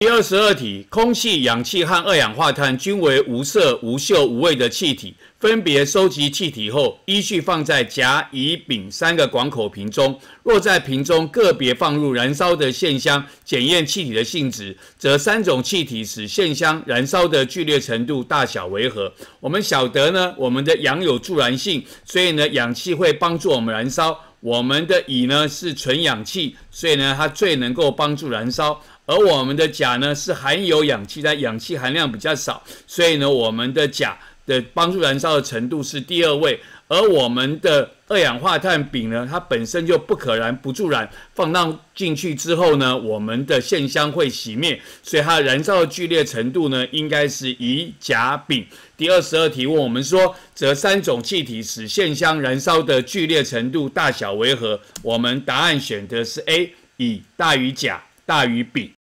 第二十二题，空气、氧气和二氧化碳均为无色、无嗅、无味的气体。分别收集气体后，依序放在甲、乙、丙三个广口瓶中。若在瓶中个别放入燃烧的线香，检验气体的性质，则三种气体使线香燃烧的剧烈程度大小为何？我们晓得呢，我们的氧有助燃性，所以呢，氧气会帮助我们燃烧。我们的乙呢是纯氧气，所以呢它最能够帮助燃烧。而我们的甲呢是含有氧气，但氧气含量比较少，所以呢我们的甲。的帮助燃烧的程度是第二位，而我们的二氧化碳丙呢，它本身就不可燃、不助燃，放当进去之后呢，我们的线香会熄灭，所以它燃烧的剧烈程度呢，应该是乙甲丙。第二十二题问我们说，这三种气体使线香燃烧的剧烈程度大小为何？我们答案选的是 A，乙大于甲大于丙。